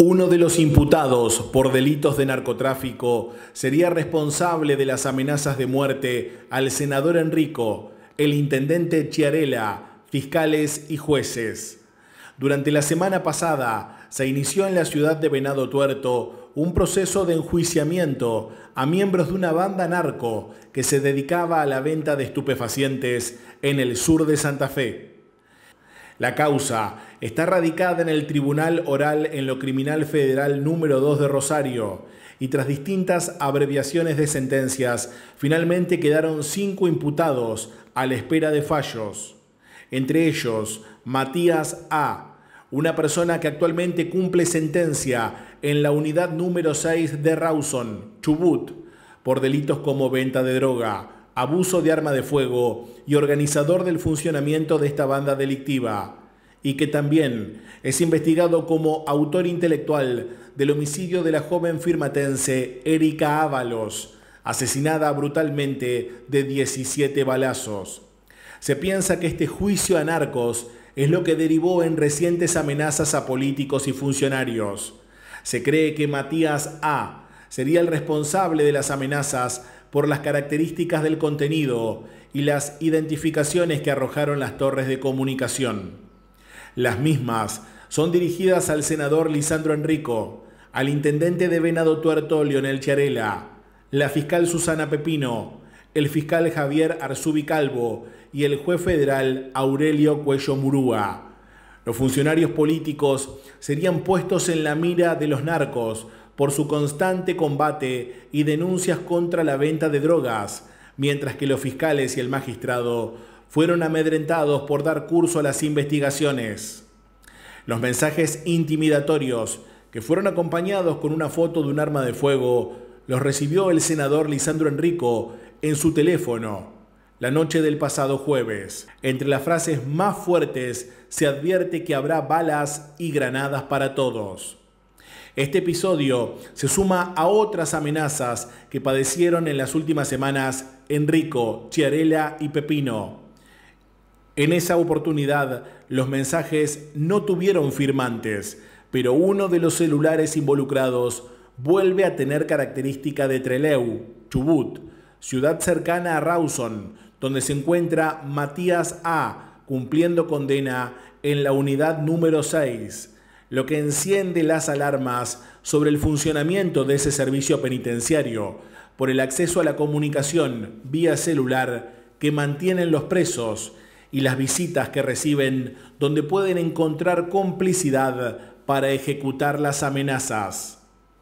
Uno de los imputados por delitos de narcotráfico sería responsable de las amenazas de muerte al senador Enrico, el intendente Chiarela, fiscales y jueces. Durante la semana pasada se inició en la ciudad de Venado Tuerto un proceso de enjuiciamiento a miembros de una banda narco que se dedicaba a la venta de estupefacientes en el sur de Santa Fe. La causa está radicada en el Tribunal Oral en lo Criminal Federal número 2 de Rosario y tras distintas abreviaciones de sentencias, finalmente quedaron cinco imputados a la espera de fallos. Entre ellos, Matías A., una persona que actualmente cumple sentencia en la unidad número 6 de Rawson, Chubut, por delitos como venta de droga, abuso de arma de fuego y organizador del funcionamiento de esta banda delictiva, y que también es investigado como autor intelectual del homicidio de la joven firmatense Erika Ábalos, asesinada brutalmente de 17 balazos. Se piensa que este juicio a narcos es lo que derivó en recientes amenazas a políticos y funcionarios. Se cree que Matías A. sería el responsable de las amenazas por las características del contenido y las identificaciones que arrojaron las torres de comunicación. Las mismas son dirigidas al senador Lisandro Enrico, al intendente de Venado Tuerto Leonel Chiarela, la fiscal Susana Pepino, el fiscal Javier Arzubi Calvo y el juez federal Aurelio Cuello Murúa. Los funcionarios políticos serían puestos en la mira de los narcos por su constante combate y denuncias contra la venta de drogas, mientras que los fiscales y el magistrado fueron amedrentados por dar curso a las investigaciones. Los mensajes intimidatorios, que fueron acompañados con una foto de un arma de fuego, los recibió el senador Lisandro Enrico en su teléfono la noche del pasado jueves. Entre las frases más fuertes se advierte que habrá balas y granadas para todos. Este episodio se suma a otras amenazas que padecieron en las últimas semanas Enrico, Chiarella y Pepino. En esa oportunidad, los mensajes no tuvieron firmantes, pero uno de los celulares involucrados vuelve a tener característica de Treleu, Chubut, ciudad cercana a Rawson, donde se encuentra Matías A, cumpliendo condena en la unidad número 6 lo que enciende las alarmas sobre el funcionamiento de ese servicio penitenciario por el acceso a la comunicación vía celular que mantienen los presos y las visitas que reciben donde pueden encontrar complicidad para ejecutar las amenazas.